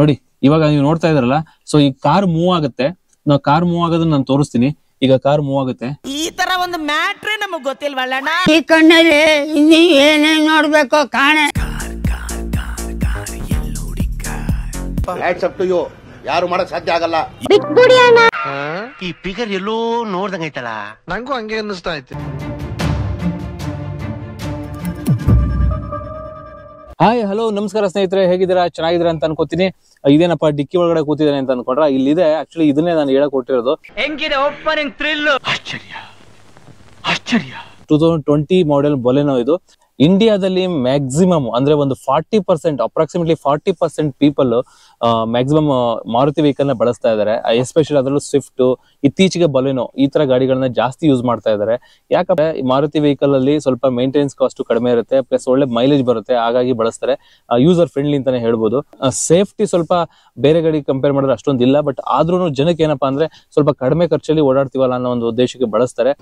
ನೋಡಿ ಇವಾಗ ನೀವು ನೋಡ್ತಾ ಇದ್ರಲ್ಲ ಸೊ ಈ ಕಾರ್ ಮೂವ್ ಆಗುತ್ತೆ ನಾವು ಕಾರ್ ಮೂವ್ ಆಗೋದನ್ನ ನಾನು ತೋರಿಸ್ತೀನಿ ಈಗ ಕಾರ್ ಮೂವ್ ಆಗುತ್ತೆ ಈ ತರ ಒಂದು ಮ್ಯಾಟ್ರೇ ನಮಗ್ ಗೊತ್ತಿಲ್ವಲ್ಲ ಈ ಕಣ್ಣಲ್ಲಿ ಇನ್ನೂ ಏನೇ ನೋಡ್ಬೇಕು ಕಾಣೆ ಯಾರು ಮಾಡಕ್ ಸಾಧ್ಯ ಆಗಲ್ಲ ಈ ಫಿಗರ್ ಎಲ್ಲೋ ನೋಡ್ದಂಗೈತಲ್ಲ ನಂಗೂ ಹಂಗೆ ಅನ್ನಿಸ್ತಾ ಐತಿ ಹಾಯ್ ಹಲೋ ನಮಸ್ಕಾರ ಸ್ನೇಹಿತರೆ ಹೇಗಿದ್ದೀರಾ ಚೆನ್ನಾಗಿದ್ದೀರಾ ಅಂತ ಅನ್ಕೋತೀನಿ ಇದೇನಪ್ಪ ಡಿಕ್ಕಿ ಒಳಗಡೆ ಕೂತಿದ್ದಾನೆ ಅಂತ ಅನ್ಕೊಂಡ್ರ ಇಲ್ಲಿದೆ ಆಕ್ಚುಲಿ ಇದನ್ನೇ ನಾನು ಹೇಳ ಕೊಟ್ಟಿರೋದು ಹೆಂಗಿದೆ ಓಪನಿಂಗ್ ಥ್ರಿಲ್ ಆಶ್ಚರ್ಯ ಆಶ್ಚರ್ಯ two thousand twenty model Baleno ಇದು ಇಂಡಿಯಾದಲ್ಲಿ ಮ್ಯಾಕ್ಸಿಮಮ್ ಅಂದ್ರೆ ಒಂದು forty percent approximately forty percent people maximum Maruti vehicle ನ ಬಳಸ್ತಾ ಇದ್ದಾರೆ ಎಸ್ಪೆಷಲಿ ಅದರಲ್ಲೂ ಸ್ವಿಫ್ಟ್ ಇತ್ತೀಚೆಗೆ ಬಲೆನೋ ಈ ತರ ಗಾಡಿಗಳನ್ನ ಜಾಸ್ತಿ ಯೂಸ್ ಮಾಡ್ತಾ ಇದ್ದಾರೆ ಯಾಕಂದ್ರೆ ಮಾರುತಿ ವೆಹಿಕಲ್ ಅಲ್ಲಿ ಸ್ವಲ್ಪ ಮೇಂಟೆನೆನ್ಸ್ ಕಾಸ್ಟ್ ಕಡಿಮೆ ಇರುತ್ತೆ ಪ್ಲಸ್ ಒಳ್ಳೆ ಮೈಲೇಜ್ ಬರುತ್ತೆ ಹಾಗಾಗಿ ಬಳಸ್ತಾರೆ ಯೂಸರ್ ಫ್ರೆಂಡ್ಲಿ ಅಂತಾನೆ ಹೇಳ್ಬೋದು ಸೇಫ್ಟಿ ಸ್ವಲ್ಪ ಬೇರೆ ಗಾಡಿ ಕಂಪೇರ್ ಮಾಡಿದ್ರೆ ಅಷ್ಟೊಂದು ಇಲ್ಲ ಬಟ್ ಆದ್ರೂ ಜನಕ್ಕೆ ಏನಪ್ಪಾ ಅಂದ್ರೆ ಸ್ವಲ್ಪ ಕಡಿಮೆ ಖರ್ಚಲ್ಲಿ ಓಡಾಡ್ತೀವಲ್ಲ ಅನ್ನೋ ಒಂದು ಉದ್ದೇಶಕ್ಕೆ ಬಳಸ್ತಾರೆ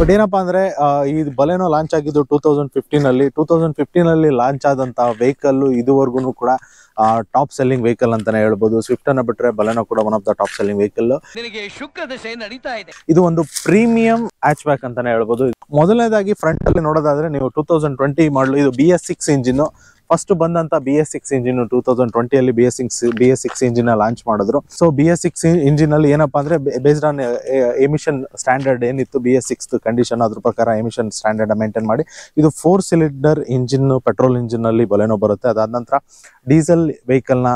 ಬಟ್ ಏನಪ್ಪಾ ಅಂದ್ರೆ ಈ ಬಲೆನೋ ಲಾಂಚ್ ಆಗಿದ್ದು ಟೂ ತೌಸಂಡ್ ಫಿಫ್ಟೀನ್ ಅಲ್ಲಿ ಟೂ ತೌಸಂಡ್ ಫಿಫ್ಟೀನ್ ಅಲ್ಲಿ ಲಾಂಚ್ ಆದಂತ ವೆಹಿಕಲ್ ಇದುವರೆಗೂ ಕೂಡ ಟಾಪ್ ಸೆಲ್ಲಿಂಗ್ ವೆಹಿಕಲ್ ಅಂತಾನೆ ಹೇಳ್ಬೋದು ಸ್ವಿಫ್ಟ್ ಅನ್ನ ಬಿಟ್ರೆ ಬಲೆನೋ ಕೂಡ one of the top selling vehicle ಇದು ಒಂದು ಪ್ರೀಮಿಯಂ ಹ್ಯಾಚ್ ಬ್ಯಾಕ್ ಅಂತಾನೆ ಹೇಳ್ಬೋದು ಮೊದಲನೇದಾಗಿ ಫ್ರಂಟ್ ಅಲ್ಲಿ ನೋಡೋದಾದ್ರೆ ನೀವು ಟೂ ತೌಸಂಡ್ ಟ್ವೆಂಟಿ ಮಾಡಲು ಇದು B S six engine first ಬಂದಂತ B S six engine two thousand ಟ್ವೆಂಟಿಯಲ್ಲಿ B S six B S six engine launch ಮಾಡಿದ್ರು so B S six engine ಅಲ್ಲಿ ಏನಪ್ಪಾ ಅಂದ್ರೆ ಬೇಸ್ಡ್ ಆನ್ ಎಮಿಷನ್ ಸ್ಟ್ಯಾಂಡರ್ಡ್ ಏನಿತ್ತು B S six condition ಅದ್ರ ಪ್ರಕಾರ emission standard maintain ಮಾಡಿ ಇದು four cylinder engine petrol engine ಅಲ್ಲಿ ಬಲೆನೋ ಬರುತ್ತೆ ಅದಾದ ನಂತರ ಡೀಸೆಲ್ ವೆಹಿಕಲ್ ನ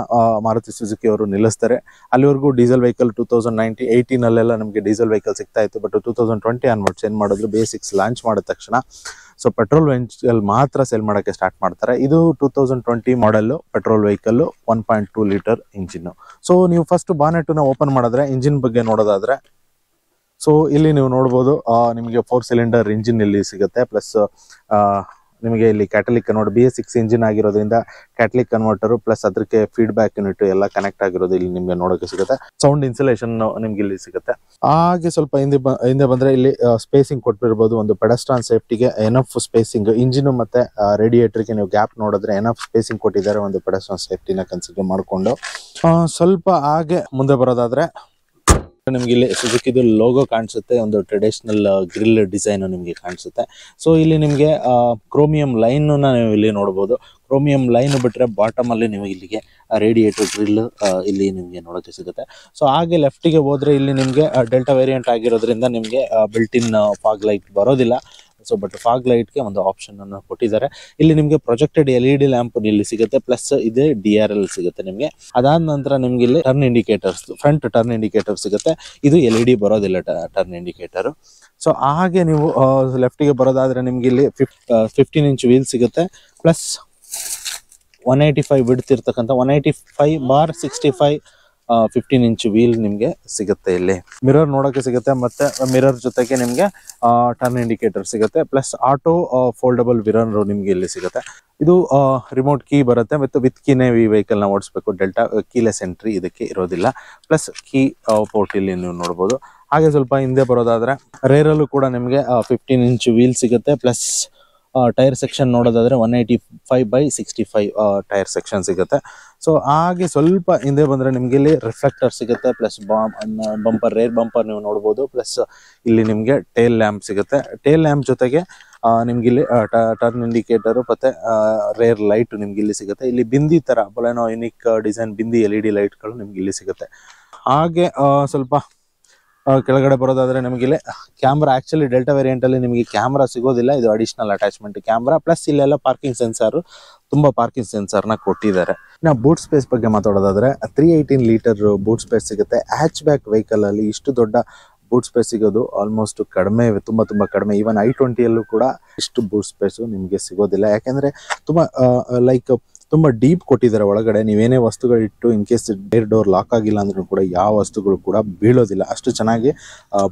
ಮಾರುತಿ ಸುಜುಕಿ ಅವರು ನಿಲ್ಲಿಸ್ತಾರೆ ಅಲ್ಲಿವರೆಗೂ diesel vehicle two thousand ninety eighteen ಅಲ್ಲೆಲ್ಲ ನಮಗೆ ಡೀಸೆಲ್ ವೆಹಿಕಲ್ ಸಿಗ್ತಾ ಇತ್ತು ಬಟ್ ಟೂ ತೌಸಂಡ್ ಟ್ವೆಂಟಿ ಅನ್ವರ್ಟ್ಸ್ ಏನ್ ಮಾಡಿದ್ರು ಬಿ ಎಸ್ ಸಿಕ್ಸ್ ಲಾಂಚ್ ಮಾಡಿದ ತಕ್ಷಣ ಸೊ ಪೆಟ್ರೋಲ್ ವೆಹಿಕಲ್ ಮಾತ್ರ ಸೇಲ್ ಮಾಡೋಕ್ಕೆ ಸ್ಟಾರ್ಟ್ ಮಾಡ್ತಾರೆ ಇದು two thousand twenty model petrol vehicle one point two litre engine so ನೀವು ಫಸ್ಟ್ ನ ಓಪನ್ ಮಾಡಿದ್ರೆ ಇಂಜಿನ್ ಬಗ್ಗೆ ನೋಡೋದಾದ್ರೆ ಸೊ ಇಲ್ಲಿ ನೀವು ನೋಡ್ಬೋದು ನಿಮಗೆ ಫೋರ್ ಸಿಲಿಂಡರ್ ಇಂಜಿನ್ ಇಲ್ಲಿ ಸಿಗುತ್ತೆ ಪ್ಲಸ್ ನಿಮಗೆ ಇಲ್ಲಿ catalytic convert B S six engine ಆಗಿರೋದ್ರಿಂದ ಕ್ಯಾಟಲಿಕ್ ಕನ್ವರ್ಟರ್ ಪ್ಲಸ್ ಅದಕ್ಕೆ ಫೀಡ್ಬ್ಯಾಕ್ ಯೂನಿಟ್ ಎಲ್ಲ ಕನೆಕ್ಟ್ ಆಗಿರೋದು ಇಲ್ಲಿ ನಿಮಗೆ ನೋಡೋಕೆ ಸಿಗುತ್ತೆ ಸೌಂಡ್ ಇನ್ಸುಲೇಷನ್ ನಿಮ್ಗೆ ಇಲ್ಲಿ ಸಿಗುತ್ತೆ ಹಾಗೆ ಸ್ವಲ್ಪ ಹಿಂದೆ ಹಿಂದೆ ಬಂದ್ರೆ ಇಲ್ಲಿ ಸ್ಪೇಸಿಂಗ್ ಕೊಟ್ಟಿರ್ಬೋದು ಒಂದು ಪೆಡಸ್ಟ್ರಾನ್ ಸೇಫ್ಟಿಗೆ ಎನಫ್ ಸ್ಪೇಸಿಂಗ್ ಇಂಜಿನ್ ಮತ್ತೆ ರೇಡಿಯೇಟರ್ಗೆ ನೀವು ಗ್ಯಾಪ್ ನೋಡಿದ್ರೆ ಎನಫ್ ಸ್ಪೇಸಿಂಗ್ ಕೊಟ್ಟಿದ್ದಾರೆ ಒಂದು ಪೆಡಸ್ಟ್ರಾನ್ ಸೇಫ್ಟಿನ ಕನ್ಸಿಡರ್ ಮಾಡಿಕೊಂಡು ಸ್ವಲ್ಪ ಹಾಗೆ ಮುಂದೆ ಬರೋದಾದ್ರೆ ನಿಮ್ಗೆ ಇಲ್ಲಿ ಸುಜುಕಿದು ಲೋಗೋ ಕಾಣಿಸುತ್ತೆ ಒಂದು ಟ್ರೆಡಿಷನಲ್ ಗ್ರಿಲ್ ಡಿಸೈನ್ ನಿಮಗೆ ಕಾಣಿಸುತ್ತೆ ಸೊ ಇಲ್ಲಿ ನಿಮಗೆ ಕ್ರೋಮಿಯಂ ಲೈನ್ ನೀವು ಇಲ್ಲಿ ನೋಡಬಹುದು ಕ್ರೋಮಿಯಂ ಲೈನ್ ಬಿಟ್ರೆ ಬಾಟಮ್ ಅಲ್ಲಿ ನೀವು ಇಲ್ಲಿಗೆ ರೇಡಿಯೇಟರ್ ಗ್ರಿಲ್ ಇಲ್ಲಿ ನಿಮಗೆ ನೋಡೋಕೆ ಸಿಗುತ್ತೆ ಸೊ ಹಾಗೆ ಲೆಫ್ಟಿಗೆ ಹೋದ್ರೆ ಇಲ್ಲಿ ನಿಮಗೆ ಡೆಲ್ಟಾ ವೇರಿಯಂಟ್ ಆಗಿರೋದ್ರಿಂದ ನಿಮಗೆ ಬಿಲ್ಟ್ ಇನ್ ಫಾಗ್ ಲೈಟ್ ಬರೋದಿಲ್ಲ ಸೊ ಬಟ್ ಫಾಗ್ ಲೈಟ್ಗೆ ಒಂದು ಆಪ್ಷನ್ ಅನ್ನು ಕೊಟ್ಟಿದ್ದಾರೆ ಇಲ್ಲಿ ನಿಮಗೆ projected L E D lamp ಇಲ್ಲಿ ಸಿಗುತ್ತೆ ಪ್ಲಸ್ ಇದೆ ಡಿ ಆರ್ ಎಲ್ ಸಿಗುತ್ತೆ ನಿಮಗೆ ಅದಾದ ನಂತರ ನಿಮ್ಗೆ ಇಲ್ಲಿ turn indicators front turn indicator ಸಿಗುತ್ತೆ ಇದು ಎಲ್ ಇ ಡಿ ಬರೋದಿಲ್ಲ ಟರ್ನ್ ಇಂಡಿಕೇಟರ್ ಸೊ ಹಾಗೆ ನೀವು ಲೆಫ್ಟಿಗೆ ಬರೋದಾದ್ರೆ ನಿಮ್ಗೆ ಇಲ್ಲಿ ಫಿಫ್ ಫಿಫ್ಟೀನ್ ಇಂಚ್ ವೀಲ್ ಸಿಗುತ್ತೆ ಪ್ಲಸ್ ಒನ್ ಏಯ್ಟಿ ಫೈವ್ ಬಿಡ್ತಿರ್ತಕ್ಕಂಥ one eighty five bar sixty five fifteen inch wheel ನಿಮ್ಗೆ ಸಿಗುತ್ತೆ ಇಲ್ಲಿ ಮಿರರ್ ನೋಡೋಕೆ ಸಿಗುತ್ತೆ ಮತ್ತೆ ಮಿರರ್ ಜೊತೆಗೆ ನಿಮಗೆ ಟರ್ನ್ ಇಂಡಿಕೇಟರ್ ಸಿಗುತ್ತೆ ಪ್ಲಸ್ ಆಟೋ ಫೋಲ್ಡಬಲ್ ವಿರರ್ ನಿಮಗೆ ಇಲ್ಲಿ ಸಿಗುತ್ತೆ ಇದು ರಿಮೋಟ್ ಕೀ ಬರುತ್ತೆ ಮತ್ತು ವಿತ್ ಕೀನೇ ಈ ವೆಹಿಕಲ್ನ ಓಡಿಸ್ಬೇಕು ಡೆಲ್ಟಾ ಕೀಲೆಸ್ ಎಂಟ್ರಿ ಇದಕ್ಕೆ ಇರೋದಿಲ್ಲ ಪ್ಲಸ್ ಕೀ ಪೋರ್ಟ್ ಇಲ್ಲಿ ನೀವು ನೋಡ್ಬೋದು ಹಾಗೆ ಸ್ವಲ್ಪ ಹಿಂದೆ ಬರೋದಾದ್ರೆ ರೇರಲ್ಲೂ ಕೂಡ ನಿಮಗೆ ಫಿಫ್ಟೀನ್ ಇಂಚ್ ವೀಲ್ ಸಿಗುತ್ತೆ ಪ್ಲಸ್ ಟೈರ್ ಸೆಕ್ಷನ್ ನೋಡೋದಾದ್ರೆ one eighty five by sixty five tyre section ಸಿಗುತ್ತೆ ಸೊ ಹಾಗೆ ಸ್ವಲ್ಪ ಹಿಂದೆ ಬಂದರೆ ನಿಮಗೆ ಇಲ್ಲಿ ರಿಫ್ಲೆಕ್ಟರ್ ಸಿಗುತ್ತೆ plus bomb bumper rear bumper ನೀವು ನೋಡ್ಬೋದು ಪ್ಲಸ್ ಇಲ್ಲಿ ನಿಮಗೆ ಟೇಲ್ ಲ್ಯಾಂಪ್ ಸಿಗುತ್ತೆ ಟೇಲ್ ಲ್ಯಾಂಪ್ ಜೊತೆಗೆ ನಿಮ್ಗೆ ಇಲ್ಲಿ ಟರ್ನ್ ಇಂಡಿಕೇಟರ್ ಮತ್ತೆ ರೇರ್ ಲೈಟ್ ನಿಮ್ಗೆ ಇಲ್ಲಿ ಸಿಗುತ್ತೆ ಇಲ್ಲಿ ಬಿಂದಿ ತರ Baleno unique design bindi L E D ಲೈಟ್ಗಳು ನಿಮ್ಗೆ ಇಲ್ಲಿ ಸಿಗುತ್ತೆ ಹಾಗೆ ಸ್ವಲ್ಪ ಕೆಳಗಡೆ ಬರೋದಾದ್ರೆ ನಮಗೆ ಇಲ್ಲಿ ಕ್ಯಾಮ್ರಾ ಆಕ್ಚುಲಿ ಡೆಲ್ಟಾ ವೇರಿಯಂಟ್ ಅಲ್ಲಿ ನಿಮಗೆ ಕ್ಯಾಮ್ರಾ ಸಿಗೋದಿಲ್ಲ ಇದು ಅಡಿಷನಲ್ ಅಟ್ಯಾಚ್ಮೆಂಟ್ ಕ್ಯಾಮ್ರಾ ಪ್ಲಸ್ ಇಲ್ಲೆಲ್ಲ ಪಾರ್ಕಿಂಗ್ ಸೆನ್ಸಾರು ತುಂಬಾ ಪಾರ್ಕಿಂಗ್ ಸೆನ್ಸಾರ್ ನ ಕೊಟ್ಟಿದ್ದಾರೆ ನಾವು ಬೂಟ್ ಸ್ಪೇಸ್ ಬಗ್ಗೆ ಮಾತಾಡೋದಾದ್ರೆ three eighteen litre boot space ಸಿಗುತ್ತೆ ಹ್ಯಾಚ್ ಬ್ಯಾಕ್ ವೆಹಿಕಲ್ ಅಲ್ಲಿ ಇಷ್ಟು ದೊಡ್ಡ ಬೂಟ್ ಸ್ಪೇಸ್ ಸಿಗೋದು ಆಲ್ಮೋಸ್ಟ್ ಕಡಿಮೆ ತುಂಬಾ ತುಂಬಾ ಕಡಿಮೆ ಈವನ್ ಐ ಟ್ವೆಂಟಿಯಲ್ಲೂ ಕೂಡ ಇಷ್ಟು ಬೂಟ್ ಸ್ಪೇಸು ನಿಮಗೆ ಸಿಗೋದಿಲ್ಲ ಯಾಕೆಂದ್ರೆ ತುಂಬಾ ಲೈಕ್ ತುಂಬಾ ಡೀಪ್ ಕೊಟ್ಟಿದ್ದಾರೆ ಒಳಗಡೆ ನೀವೇನೇ ವಸ್ತುಗಳಿಟ್ಟು in case dare door lock ಆಗಿಲ್ಲ ಅಂದ್ರೂ ಕೂಡ ಯಾವ ವಸ್ತುಗಳು ಕೂಡ ಬೀಳೋದಿಲ್ಲ ಅಷ್ಟು ಚೆನ್ನಾಗಿ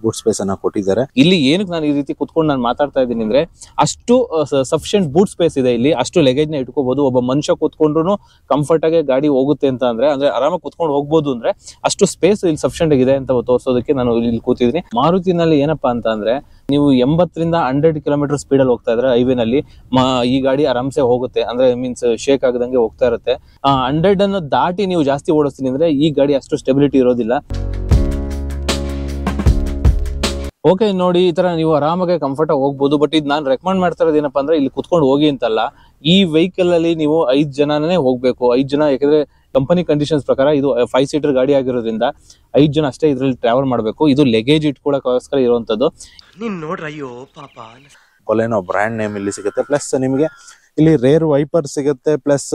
ಬೂಟ್ ಸ್ಪೇಸ್ ಅನ್ನ ಕೊಟ್ಟಿದ್ದಾರೆ ಇಲ್ಲಿ ಏನಕ್ಕೆ ನಾನು ಈ ರೀತಿ ಕುತ್ಕೊಂಡು ನಾನು ಮಾತಾಡ್ತಾ ಇದ್ದೀನಿ ಅಂದ್ರೆ ಅಷ್ಟು ಸಫಿಷಿಯಂಟ್ ಬೂಟ್ ಸ್ಪೇಸ್ ಇದೆ ಇಲ್ಲಿ ಅಷ್ಟು ಲಗೇಜ್ ನ ಇಟ್ಕೋಬಹುದು ಒಬ್ಬ ಮನುಷ್ಯ ಕೂತ್ಕೊಂಡ್ರು ಕಂಫರ್ಟ್ ಆಗಿ ಗಾಡಿ ಹೋಗುತ್ತೆ ಅಂತ ಅಂದ್ರೆ ಅಂದ್ರೆ ಆರಾಮಾಗಿ ಕುತ್ಕೊಂಡು ಹೋಗ್ಬೋದು ಅಂದ್ರೆ ಅಷ್ಟು ಸ್ಪೇಸ್ ಇಲ್ಲಿ ಸಫಿಷಿಯಂಟ್ ಆಗಿದೆ ಅಂತ ತೋರಿಸೋದಕ್ಕೆ ನಾನು ಇಲ್ಲಿ ಕೂತಿದ್ದೀನಿ ಮಾರುತಿನಲ್ಲಿ ಏನಪ್ಪಾ ಅಂತ ಅಂದ್ರೆ ನೀವು ಎಂಬತ್ತರಿಂದ ಹಂಡ್ರೆಡ್ ಕಿಲೋಮೀಟರ್ ಸ್ಪೀಡ್ ಅಲ್ಲಿ ಹೋಗ್ತಾ ಇದ್ರೆ ಹೈವೇನಲ್ಲಿ ಈ ಗಾಡಿ ಆರಾಮ್ಸೆ ಹೋಗುತ್ತೆ ಅಂದ್ರೆ ಮೀನ್ಸ್ ಶೇಕ್ ಆಗದಂಗೆ ಹೋಗ್ತಾ ಇರುತ್ತೆ ಹಂಡ್ರೆಡ್ ಅನ್ನು ದಾಟಿ ನೀವು ಜಾಸ್ತಿ ಓಡಿಸ್ತೀನಿ ಅಂದ್ರೆ ಈ ಗಾಡಿ ಅಷ್ಟು ಸ್ಟೆಬಿಲಿಟಿ ಇರೋದಿಲ್ಲ ಓಕೆ ನೋಡಿ ಈ ತರ ನೀವು ಆರಾಮಾಗಿ ಕಂಫರ್ಟ್ ಆಗಿ ಹೋಗ್ಬೋದು ಬಟ್ ಇದು ನಾನು ರೆಕಮೆಂಡ್ ಮಾಡ್ತಾ ಇರೋದು ಏನಪ್ಪಾ ಅಂದ್ರೆ ಇಲ್ಲಿ ಕುತ್ಕೊಂಡು ಹೋಗಿ ಅಂತಲ್ಲ ಈ ವೆಹಿಕಲ್ ಅಲ್ಲಿ ನೀವು ಐದ್ ಜನನೇ ಹೋಗ್ಬೇಕು ಐದ್ ಜನ ಯಾಕಂದ್ರೆ ಕಂಪನಿ ಕಂಡೀಷನ್ಸ್ ಪ್ರಕಾರ ಇದು ಫೈವ್ ಸೀಟರ್ ಗಾಡಿ ಆಗಿರೋದ್ರಿಂದ ಐದು ಜನ ಅಷ್ಟೇ ಇದರಲ್ಲಿ ಟ್ರಾವೆಲ್ ಮಾಡಬೇಕು ಇದು ಲಗೇಜ್ ಇಟ್ಕೊಳ್ಳೋಕ್ಕೋಸ್ಕರ ಇರುವಂತದ್ದು ನೀನ್ ನೋಡ್ರಿ ಅಯ್ಯೋ ಪಾಪ ಕೊಲೆನೋ ಬ್ರ್ಯಾಂಡ್ ನೇಮ್ ಇಲ್ಲಿ ಸಿಗುತ್ತೆ ಪ್ಲಸ್ ನಿಮಗೆ ಇಲ್ಲಿ ರೇರ್ ವೈಪರ್ ಸಿಗುತ್ತೆ ಪ್ಲಸ್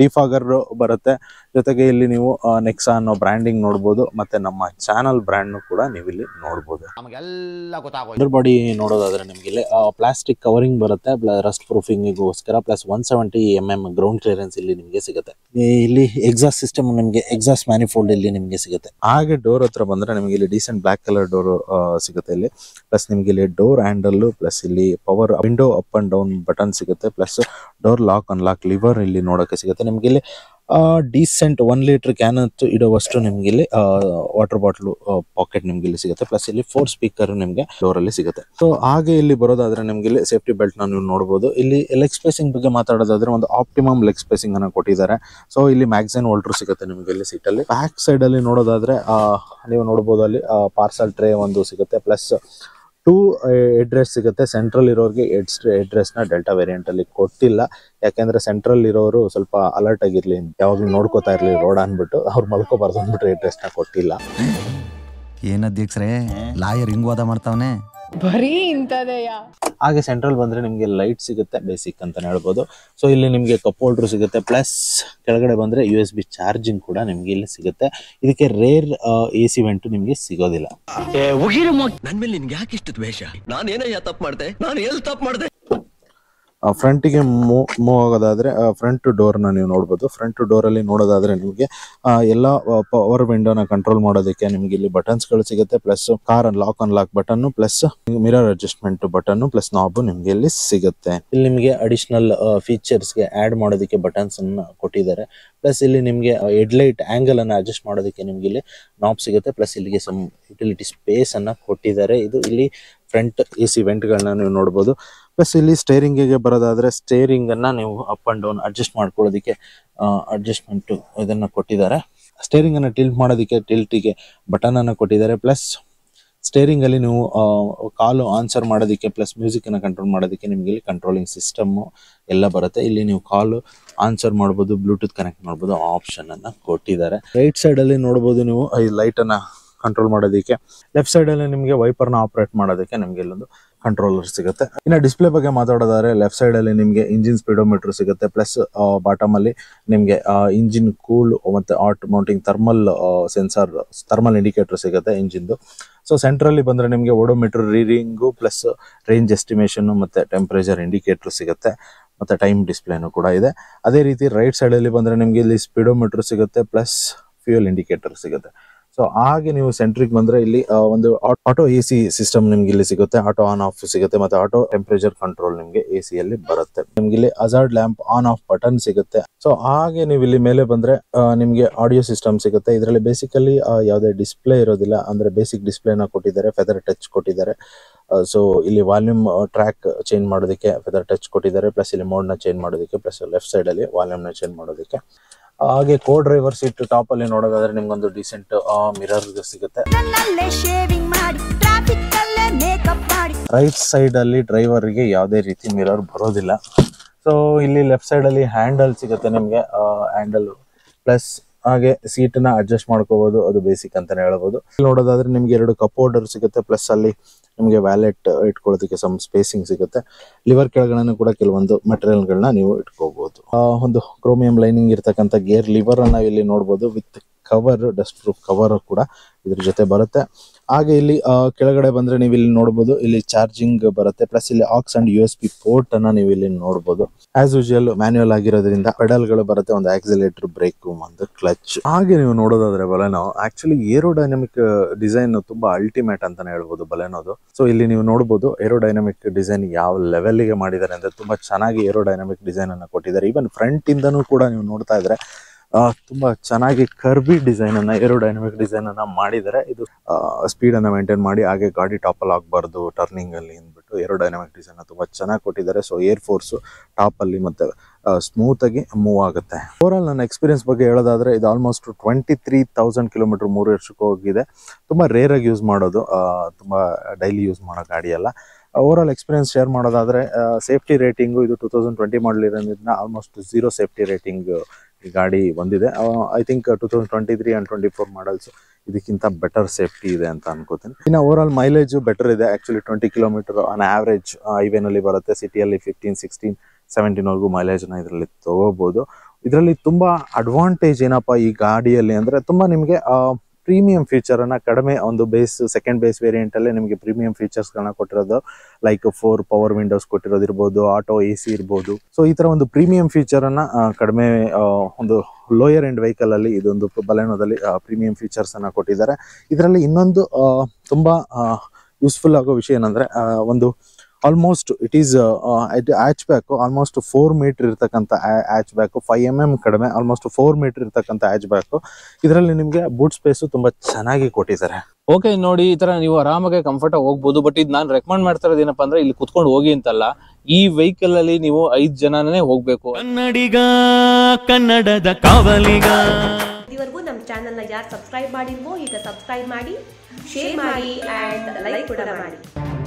ಡಿಫಾಗರ್ ಬರುತ್ತೆ ಜೊತೆಗೆ ಇಲ್ಲಿ ನೀವು ನೆಕ್ಸಾ ಅನ್ನೋ ಬ್ರ್ಯಾಂಡಿಂಗ್ ನೋಡಬಹುದು ಮತ್ತೆ ನಮ್ಮ ಚಾನಲ್ ಬ್ರ್ಯಾಂಡ್ ಕೂಡ ನೀವು ಇಲ್ಲಿ ನೋಡ್ಬೋದು ಅಂಡರ್ ಬಾಡಿ ನೋಡೋದಾದ್ರೆ ನಿಮ್ಗೆ ಇಲ್ಲಿ ಪ್ಲಾಸ್ಟಿಕ್ ಕವರಿಂಗ್ ಬರುತ್ತೆ ರಸ್ಟ್ ಗೋಸ್ಕರ plus one seventy M M ground clearance ಇಲ್ಲಿ ನಿಮಗೆ ಸಿಗುತ್ತೆ ಇಲ್ಲಿ ಎಕ್ಸಾಸ್ಟ್ ಸಿಸ್ಟಮ್ ನಿಮಗೆ ಎಕ್ಸಾಸ್ಟ್ ಮ್ಯಾನಿಫೋಲ್ಡ್ ಇಲ್ಲಿ ನಿಮಗೆ ಸಿಗುತ್ತೆ ಹಾಗೆ ಡೋರ್ ಹತ್ರ ಬಂದ್ರೆ ನಿಮಗೆ ಇಲ್ಲಿ ಡೀಸೆಂಟ್ ಬ್ಲಾಕ್ ಕಲರ್ ಡೋರ್ ಸಿಗುತ್ತೆ ಇಲ್ಲಿ ಪ್ಲಸ್ ನಿಮಗೆ ಇಲ್ಲಿ ಡೋರ್ ಹ್ಯಾಂಡಲ್ ಪ್ಲಸ್ ಇಲ್ಲಿ power window up and down button ಸಿಗುತ್ತೆ plus door lock unlock lever ಇಲ್ಲಿ ನೋಡೋಕೆ ಸಿಗುತ್ತೆ ನಿಮಗೆ ಇಲ್ಲಿ ಡೀಸೆಂಟ್ ಒನ್ ಲೀಟರ್ ಕ್ಯಾನ್ ಅಂತೂ ಇಡುವಷ್ಟು ನಿಮ್ಗೆ ಇಲ್ಲಿ ವಾಟರ್ ಬಾಟ್ಲ್ ಪಾಕೆಟ್ ನಿಮ್ಗೆ ಇಲ್ಲಿ ಸಿಗುತ್ತೆ ಪ್ಲಸ್ ಇಲ್ಲಿ ಫೋರ್ ಸ್ಪೀಕರ್ ನಿಮಗೆ ಡೋರ್ ಅಲ್ಲಿ ಸಿಗುತ್ತೆ ಸೊ ಹಾಗೆ ಇಲ್ಲಿ ಬರೋದಾದ್ರೆ ನಿಮ್ಗೆ ಇಲ್ಲಿ ಸೇಫ್ಟಿ ಬೆಲ್ಟ್ ನ ನೀವು ನೋಡಬಹುದು ಇಲ್ಲಿ ಲೆಗ್ ಸ್ಪೇಸಿಂಗ್ ಬಗ್ಗೆ ಮಾತಾಡೋದಾದ್ರೆ ಒಂದು ಆಪ್ಟಿಮಮ್ ಲೆಗ್ ಸ್ಪೇಸಿಂಗ್ ಅನ್ನ ಕೊಟ್ಟಿದ್ದಾರೆ ಸೊ ಇಲ್ಲಿ ಮ್ಯಾಗ್ಸಿನ್ ಹೋಲ್ಡರ್ ಸಿಗುತ್ತೆ ನಿಮ್ಗೆ ಇಲ್ಲಿ ಸೀಟ್ ಅಲ್ಲಿ ಬ್ಯಾಕ್ ಸೈಡ್ ಅಲ್ಲಿ ನೋಡೋದಾದ್ರೆ ನೀವು ನೋಡಬಹುದು ಅಲ್ಲಿ ಪಾರ್ಸಲ್ ಟ್ರೇ ಒಂದು ಸಿಗುತ್ತೆ ಪ್ಲಸ್ ಟೂ ಎಡ್ರೆಸ್ eh, ಸಿಗುತ್ತೆ ಸೆಂಟ್ರಲ್ ಇರೋರಿಗೆ ಎಡ್ಸ್ ಎಡ್ರೆಸ್ನ ಡೆಲ್ಟಾ ಅಲ್ಲಿ ಕೊಟ್ಟಿಲ್ಲ ಯಾಕಂದ್ರೆ ಸೆಂಟ್ರಲ್ ಇರೋರು ಸ್ವಲ್ಪ ಅಲರ್ಟ್ ಆಗಿರಲಿ ಯಾವಾಗಲೂ ನೋಡ್ಕೋತಾ ಇರಲಿ ರೋಡ್ ಅಂದ್ಬಿಟ್ಟು ಅವ್ರು ಮಲ್ಕೋಬಾರ್ದು ಅಂದ್ಬಿಟ್ಟು ಎಡ್ರೆಸ್ನ ಕೊಟ್ಟಿಲ್ಲ ಏನಧ್ಯಕ್ಷರೇ ಲಾಯರ್ ಹಿಂಗ್ ವಾದ ಮಾಡ್ತಾವನೆ ಬರೀ ಇಂಥದೇ ಹಾಗೆ ಸೆಂಟ್ರಲ್ ಬಂದ್ರೆ ನಿಮಗೆ ಲೈಟ್ ಸಿಗುತ್ತೆ ಬೇಸಿಕ್ ಅಂತಾನೆ ಹೇಳ್ಬೋದು ಸೊ ಇಲ್ಲಿ ನಿಮಗೆ ಕಪ್ ಹೋಲ್ಡರ್ ಸಿಗುತ್ತೆ ಪ್ಲಸ್ ಕೆಳಗಡೆ ಬಂದ್ರೆ ಯು ಎಸ್ ಬಿ ಚಾರ್ಜಿಂಗ್ ಕೂಡ ನಿಮ್ಗೆ ಇಲ್ಲಿ ಸಿಗುತ್ತೆ ಇದಕ್ಕೆ ರೇರ್ ಎ ಸಿ ವೆಂಟ್ ನಿಮಗೆ ಸಿಗೋದಿಲ್ಲ ನನ್ ಮೇಲೆ ನಿನ್ಗೆ ಯಾಕೆ ಇಷ್ಟ ದ್ವೇಷ ನಾನು ಏನೇ ತಪ್ಪು ಮಾಡಿದೆ ನಾನು ಎಲ್ಲಿ ತಪ್ಪು ಮಾಡಿದೆ ಗೆ ಮೂವ್ ಆಗೋದಾದ್ರೆ ಫ್ರಂಟ್ ಡೋರ್ ನ ನೀವು ನೋಡ್ಬೋದು ಫ್ರಂಟ್ ಡೋರ್ ಅಲ್ಲಿ ನೋಡೋದಾದ್ರೆ ನಿಮಗೆ ಎಲ್ಲ ಪವರ್ ವಿಂಡೋನ ಕಂಟ್ರೋಲ್ ಮಾಡೋದಕ್ಕೆ ನಿಮ್ಗೆ ಇಲ್ಲಿ ಬಟನ್ಸ್ ಗಳು ಸಿಗುತ್ತೆ plus car lock unlock button plus mirror adjustment button plus knob ನಿಮ್ಗೆ ಇಲ್ಲಿ ಸಿಗುತ್ತೆ ಇಲ್ಲಿ ನಿಮಗೆ ಅಡಿಷನಲ್ ಫೀಚರ್ಸ್ ಗೆ ಆಡ್ ಮಾಡೋದಕ್ಕೆ ಬಟನ್ಸ್ ಅನ್ನ ಕೊಟ್ಟಿದ್ದಾರೆ ಪ್ಲಸ್ ಇಲ್ಲಿ ನಿಮಗೆ ಲೈಟ್ ಆಂಗಲ್ ಅನ್ನ ಅಡ್ಜಸ್ಟ್ ಮಾಡೋದಕ್ಕೆ ನಿಮಗೆ ಇಲ್ಲಿ ನಾಬ್ ಸಿಗುತ್ತೆ ಪ್ಲಸ್ ಇಲ್ಲಿಗೆ ಸಮ್ ಯುಟಿಲಿಟಿ ಸ್ಪೇಸ್ ಅನ್ನ ಕೊಟ್ಟಿದ್ದಾರೆ ಇದು ಇಲ್ಲಿ ಫ್ರಂಟ್ ಎ ಸಿ ವೆಂಟ್ಗಳನ್ನ ನೀವು ನೋಡಬಹುದು ಪ್ಲಸ್ ಇಲ್ಲಿ ಗೆ ಬರೋದಾದ್ರೆ ಸ್ಟೇರಿಂಗ್ ಅನ್ನ ನೀವು ಅಪ್ ಅಂಡ್ ಡೌನ್ ಅಡ್ಜಸ್ಟ್ ಮಾಡ್ಕೊಳ್ಳೋದಕ್ಕೆ ಅಡ್ಜಸ್ಟ್ಮೆಂಟ್ ಇದನ್ನ ಕೊಟ್ಟಿದ್ದಾರೆ ಸ್ಟೇರಿಂಗ್ ಅನ್ನ ಟಿಲ್ಟ್ ಮಾಡೋದಕ್ಕೆ ಟಿಲ್ಟಿಗೆ ಬಟನ್ ಅನ್ನ ಕೊಟ್ಟಿದ್ದಾರೆ ಪ್ಲಸ್ ಸ್ಟೇರಿಂಗ್ ಅಲ್ಲಿ ನೀವು ಕಾಲು ಆನ್ಸರ್ ಮಾಡೋದಕ್ಕೆ ಪ್ಲಸ್ ಮ್ಯೂಸಿಕ್ ಅನ್ನ ಕಂಟ್ರೋಲ್ ಮಾಡೋದಕ್ಕೆ ನಿಮಗೆ ಇಲ್ಲಿ ಕಂಟ್ರೋಲಿಂಗ್ ಸಿಸ್ಟಮ್ ಎಲ್ಲ ಬರುತ್ತೆ ಇಲ್ಲಿ ನೀವು ಕಾಲು ಆನ್ಸರ್ ಮಾಡಬಹುದು ಬ್ಲೂಟೂತ್ ಕನೆಕ್ಟ್ ಮಾಡಬಹುದು ಆಪ್ಷನ್ ಅನ್ನ ಕೊಟ್ಟಿದ್ದಾರೆ ರೈಟ್ ಸೈಡ್ ಅಲ್ಲಿ ನೋಡಬಹುದು ನೀವು ಈ ಲೈಟ್ ಅನ್ನ ಕಂಟ್ರೋಲ್ ಮಾಡೋದಕ್ಕೆ ಲೆಫ್ಟ್ ಸೈಡಲ್ಲಿ ನಿಮಗೆ ವೈಪರ್ನ ಆಪರೇಟ್ ಮಾಡೋದಕ್ಕೆ ನಿಮಗೆ ಇಲ್ಲೊಂದು ಕಂಟ್ರೋಲರ್ ಸಿಗುತ್ತೆ ಇನ್ನು ಡಿಸ್ಪ್ಲೇ ಬಗ್ಗೆ ಮಾತಾಡೋದಾದ್ರೆ ಲೆಫ್ಟ್ ಸೈಡ್ ಅಲ್ಲಿ ನಿಮಗೆ ಇಂಜಿನ್ ಸ್ಪೀಡೋಮೀಟರ್ ಸಿಗುತ್ತೆ ಪ್ಲಸ್ ಬಾಟಮ್ ಅಲ್ಲಿ ನಿಮಗೆ ಇಂಜಿನ್ ಕೂಲ್ ಮತ್ತೆ at mounting thermal sensor thermal indicator ಸಿಗುತ್ತೆ ಇಂಜಿನ್ದು ಸೊ ಸೆಂಟ್ರಲ್ಲಿ ಬಂದರೆ ನಿಮಗೆ odometer reading plus range estimation ಮತ್ತು ಟೆಂಪ್ರೇಚರ್ ಇಂಡಿಕೇಟರ್ ಸಿಗುತ್ತೆ ಮತ್ತೆ ಟೈಮ್ ಡಿಸ್ಪ್ಲೇನು ಕೂಡ ಇದೆ ಅದೇ ರೀತಿ ರೈಟ್ ಸೈಡಲ್ಲಿ ಬಂದರೆ ನಿಮಗೆ ಇಲ್ಲಿ ಸ್ಪೀಡೋಮೀಟರ್ ಸಿಗುತ್ತೆ ಪ್ಲಸ್ ಫ್ಯೂಯಲ್ ಇಂಡಿಕೇಟರ್ ಸಿಗುತ್ತೆ ಸೊ ಹಾಗೆ ನೀವು ಸೆಂಟ್ರಿಗೆ ಬಂದ್ರೆ ಇಲ್ಲಿ ಒಂದು ಆಟೋ ಎ ಸಿ ಸಿಸ್ಟಮ್ ನಿಮ್ಗೆ ಇಲ್ಲಿ ಸಿಗುತ್ತೆ ಆಟೋ ಆನ್ ಆಫ್ ಸಿಗುತ್ತೆ ಮತ್ತೆ ಆಟೋ ಟೆಂಪರೇಚರ್ ಕಂಟ್ರೋಲ್ ನಿಮ್ಗೆ ಎ ಸಿ ಅಲ್ಲಿ ಬರುತ್ತೆ ನಿಮ್ಗೆ ಇಲ್ಲಿ hazard lamp on off button ಸಿಗುತ್ತೆ ಸೊ ಹಾಗೆ ನೀವು ಇಲ್ಲಿ ಮೇಲೆ ಬಂದ್ರೆ ನಿಮ್ಗೆ ಆಡಿಯೋ ಸಿಸ್ಟಮ್ ಸಿಗುತ್ತೆ ಇದರಲ್ಲಿ ಬೇಸಿಕಲಿ ಯಾವುದೇ ಡಿಸ್ಪ್ಲೇ ಇರೋದಿಲ್ಲ ಅಂದ್ರೆ ಬೇಸಿಕ್ ಡಿಸ್ಪ್ಲೇನ ಕೊಟ್ಟಿದ್ದಾರೆ ಫೆದರ್ ಟಚ್ ಕೊಟ್ಟಿದ್ದಾರೆ ಸೊ ಇಲ್ಲಿ ವಾಲ್ಯೂಮ್ ಟ್ರ್ಯಾಕ್ ಚೇಂಜ್ ಮಾಡೋದಕ್ಕೆ ಫೆದರ್ ಟಚ್ ಕೊಟ್ಟಿದ್ದಾರೆ ಪ್ಲಸ್ ಇಲ್ಲಿ ನ ಚೇಂಜ್ ಮಾಡೋದಕ್ಕೆ ಪ್ಲಸ್ ಲೆಫ್ಟ್ ಸೈಡ್ ವಾಲ್ಯೂಮ್ ನ ಚೇಂಜ್ ಮಾಡೋದಕ್ಕೆ ಹಾಗೆ ಕೋ ಡ್ರೈವರ್ ಸೀಟ್ ಟಾಪ್ ಅಲ್ಲಿ ನೋಡೋದಾದ್ರೆ ನಿಮ್ಗೊಂದು ಡಿಸೆಂಟ್ ಮಿರರ್ ಸಿಗುತ್ತೆ ರೈಟ್ ಸೈಡ್ ಅಲ್ಲಿ ಡ್ರೈವರ್ ಗೆ ಯಾವುದೇ ರೀತಿ ಮಿರರ್ ಬರೋದಿಲ್ಲ ಸೊ ಇಲ್ಲಿ ಲೆಫ್ಟ್ ಸೈಡ್ ಅಲ್ಲಿ ಹ್ಯಾಂಡಲ್ ಸಿಗುತ್ತೆ ನಿಮ್ಗೆ ಹ್ಯಾಂಡಲ್ ಪ್ಲಸ್ ಹಾಗೆ ನ ಅಡ್ಜಸ್ಟ್ ಮಾಡ್ಕೋಬಹುದು ಅದು ಬೇಸಿಕ್ ಅಂತಾನೆ ಇಲ್ಲಿ ನೋಡೋದಾದ್ರೆ ನಿಮ್ಗೆ ಎರಡು ಕಪ್ ಹೋಲ್ಡರ್ ಸಿಗುತ್ತೆ ಪ್ಲಸ್ ಅಲ್ಲಿ ನಿಮಗೆ ವ್ಯಾಲೆಟ್ ಇಟ್ಕೊಳ್ಳೋದಕ್ಕೆ ಸಮ್ ಸ್ಪೇಸಿಂಗ್ ಸಿಗುತ್ತೆ ಲಿವರ್ ಕೆಳಗಡೆ ಕೂಡ ಕೆಲವೊಂದು ಮೆಟೀರಿಯಲ್ ಗಳನ್ನ ನೀವು ಇಟ್ಕೋಬಹುದು ಒಂದು ಕ್ರೋಮಿಯಂ ಲೈನಿಂಗ್ ಇರ್ತಕ್ಕಂಥ ಗೇರ್ ಲಿವರ್ ಅನ್ನ ಇಲ್ಲಿ ನೋಡಬಹುದು with cover dust proof cover ಕೂಡ ಇದ್ರ ಜೊತೆ ಬರುತ್ತೆ ಹಾಗೆ ಇಲ್ಲಿ ಕೆಳಗಡೆ ಬಂದ್ರೆ ನೀವು ಇಲ್ಲಿ ನೋಡಬಹುದು ಇಲ್ಲಿ ಚಾರ್ಜಿಂಗ್ ಬರುತ್ತೆ ಪ್ಲಸ್ ಇಲ್ಲಿ aux and U S B port ಅನ್ನ ನೀವು ಇಲ್ಲಿ ನೋಡಬಹುದು ಆಸ್ ಯೂಶಲ್ ಮ್ಯಾನ್ಯಲ್ ಆಗಿರೋದ್ರಿಂದ ಗಳು ಬರುತ್ತೆ ಒಂದು ಆಕ್ಸಿಲೇಟರ್ ಬ್ರೇಕ್ ಒಂದು ಕ್ಲಚ್ ಹಾಗೆ ನೀವು ನೋಡೋದಾದ್ರೆ ಬಲೆನೋ ಆಕ್ಚುಲಿ ಏರೋ ಡಿಸೈನ್ ತುಂಬಾ ಅಲ್ಟಿಮೇಟ್ ಅಂತಾನೆ ಹೇಳ್ಬೋದು ಬಲೆನೋದು ಸೊ ಇಲ್ಲಿ ನೀವು ನೋಡಬಹುದು ಏರೋ ಡಿಸೈನ್ ಯಾವ ಲೆವೆಲ್ಗೆ ಮಾಡಿದ್ದಾರೆ ಅಂದ್ರೆ ತುಂಬಾ ಚೆನ್ನಾಗಿ ಏರೋ ಡಿಸೈನ್ ಅನ್ನು ಕೊಟ್ಟಿದ್ದಾರೆ ಈವನ್ ಫ್ರಂಟ್ ಇಂದನೂ ಕೂಡ ನೀವು ನೋಡ್ತಾ ಇದ್ರೆ ತುಂಬಾ ಚೆನ್ನಾಗಿ ಕರ್ಬಿ ಡಿಸೈನ್ ಅನ್ನ ಏರೋ ಡೈನಮಿಕ್ ಡಿಸೈನ್ ಅನ್ನ ಮಾಡಿದರೆ ಇದು ಸ್ಪೀಡ್ ಅನ್ನ ಮೇಂಟೈನ್ ಮಾಡಿ ಹಾಗೆ ಗಾಡಿ ಟಾಪಲ್ಲಿ ಆಗಬಾರ್ದು ಟರ್ನಿಂಗ್ ಅಲ್ಲಿ ಅಂದ್ಬಿಟ್ಟು ಏರೋ ಡೈನಮಿಕ್ ಡಿಸೈನ್ ತುಂಬಾ ಚೆನ್ನಾಗಿ ಕೊಟ್ಟಿದ್ದಾರೆ ಸೊ ಏರ್ ಫೋರ್ಸ್ ಟಾಪ್ ಅಲ್ಲಿ ಮತ್ತೆ ಸ್ಮೂತ್ ಆಗಿ ಮೂವ್ ಆಗುತ್ತೆ ಓವರ್ ಆಲ್ ನನ್ನ ಎಕ್ಸ್ಪೀರಿಯನ್ಸ್ ಬಗ್ಗೆ ಹೇಳೋದಾದ್ರೆ ಇದು almost twenty three thousand kilometer ಮೂರು ವರ್ಷಕ್ಕೆ ಹೋಗಿದೆ ತುಂಬಾ ರೇರ್ ಆಗಿ ಯೂಸ್ ಮಾಡೋದು ತುಂಬಾ ಡೈಲಿ ಯೂಸ್ ಮಾಡೋ ಗಾಡಿ ಎಲ್ಲ ಓವರ್ ಆಲ್ ಎಕ್ಸ್ಪೀರಿಯನ್ಸ್ ಶೇರ್ ಮಾಡೋದಾದ್ರೆ ಸೇಫ್ಟಿ ರೇಟಿಂಗು ಇದು ಟೂ ತೌಸಂಡ್ ಟ್ವೆಂಟಿ ಮಾಡಲಿರೋದ್ರಿಂದ ಆಲ್ಮೋಸ್ಟ್ ಜೀರೋ ಸೇಫ್ಟಿ ರೇಟಿಂಗ್ ಈ ಗಾಡಿ ಒಂದಿದೆ I think two thousand twenty three and twenty four models ಇದಕ್ಕಿಂತ ಬೆಟರ್ ಸೇಫ್ಟಿ ಇದೆ ಅಂತ ಅನ್ಕೋತೀನಿ ಇನ್ನು ಓವರ್ ಆಲ್ ಮೈಲೇಜು ಬೆಟರ್ ಇದೆ actually twenty kilometer on average ಹೈವೇನಲ್ಲಿ ಬರುತ್ತೆ ಸಿಟಿಯಲ್ಲಿ ಫಿಫ್ಟೀನ್ ಸಿಕ್ಸ್ಟೀನ್ ಸೆವೆಂಟೀನ್ವರೆಗೂ ಮೈಲೇಜ್ನ ಇದರಲ್ಲಿ ತೊಗೋಬೋದು ಇದರಲ್ಲಿ ತುಂಬ ಅಡ್ವಾಂಟೇಜ್ ಏನಪ್ಪ ಈ ಗಾಡಿಯಲ್ಲಿ ಅಂದರೆ ತುಂಬ ನಿಮಗೆ ಪ್ರೀಮಿಯಂ ಫೀಚರ್ ಕಡಿಮೆ ಒಂದು ಬೇಸ್ ಸೆಕೆಂಡ್ ಬೇಸ್ ವೇರಿಯಂಟ್ ನಿಮಗೆ ಪ್ರೀಮಿಯಂ ಫೀಚರ್ಸ್ ಕೊಟ್ಟಿರೋದು ಲೈಕ್ ಫೋರ್ ಪವರ್ ವಿಂಡೋಸ್ ಕೊಟ್ಟಿರೋದಿರ್ಬೋದು ಆಟೋ ಎ ಸಿ ಇರ್ಬೋದು ಸೊ ಈ ಥರ ಒಂದು ಪ್ರೀಮಿಯಂ ಫೀಚರ್ ಕಡಿಮೆ ಒಂದು ಲೋಯರ್ ಎಂಡ್ ವೆಹಿಕಲ್ ಅಲ್ಲಿ ಇದೊಂದು ಬಲೆನೋದಲ್ಲಿ ಪ್ರೀಮಿಯಂ ಫೀಚರ್ಸ್ ಕೊಟ್ಟಿದ್ದಾರೆ ಇದರಲ್ಲಿ ಇನ್ನೊಂದು ತುಂಬಾ ಯೂಸ್ಫುಲ್ ಆಗೋ ವಿಷಯ ಏನಂದ್ರೆ ಒಂದು almost it is hatchback almost four meter ಇರ್ತಕ್ಕಂಥ hatchback five M M ಕಡಿಮೆ ಆಲ್ಮೋಸ್ಟ್ ಫೋರ್ ಮೀಟರ್ ಇರ್ತಕ್ಕಂಥ ಆಚ್ ಬ್ಯಾಕ್ ಇದರಲ್ಲಿ ನಿಮಗೆ ಬೂಟ್ ಸ್ಪೇಸ್ ತುಂಬಾ ಚೆನ್ನಾಗಿ ಕೊಟ್ಟಿದ್ದಾರೆ ಓಕೆ ನೋಡಿ ಈ ತರ ನೀವು ಆರಾಮಾಗಿ ಕಂಫರ್ಟ್ ಆಗಿ ಹೋಗ್ಬೋದು ಬಟ್ ಇದು ನಾನು ರೆಕಮೆಂಡ್ ಮಾಡ್ತಾ ಇರೋದೇನಪ್ಪ ಅಂದ್ರೆ ಇಲ್ಲಿ ಕುತ್ಕೊಂಡು ಹೋಗಿ ಅಂತಲ್ಲ ಈ ವೆಹಿಕಲ್ ಅಲ್ಲಿ ನೀವು ಐದು ಜನನೇ ಹೋಗ್ಬೇಕು ಕನ್ನಡಿಗ ಕನ್ನಡದ ಕಾವಲಿಗ ಇದುವರೆಗೂ ನಮ್ಮ ಚಾನೆಲ್ ನ ಯಾರು ಸಬ್ಸ್ಕ್ರೈಬ್ ಮಾಡಿಲ್ವೋ ಈಗ ಸಬ್ಸ್ಕ್ರೈಬ್ ಮಾಡಿ ಶೇರ್ ಮಾಡಿ ಅಂಡ್ ಲೈಕ್ ಕೂಡ ಮಾಡಿ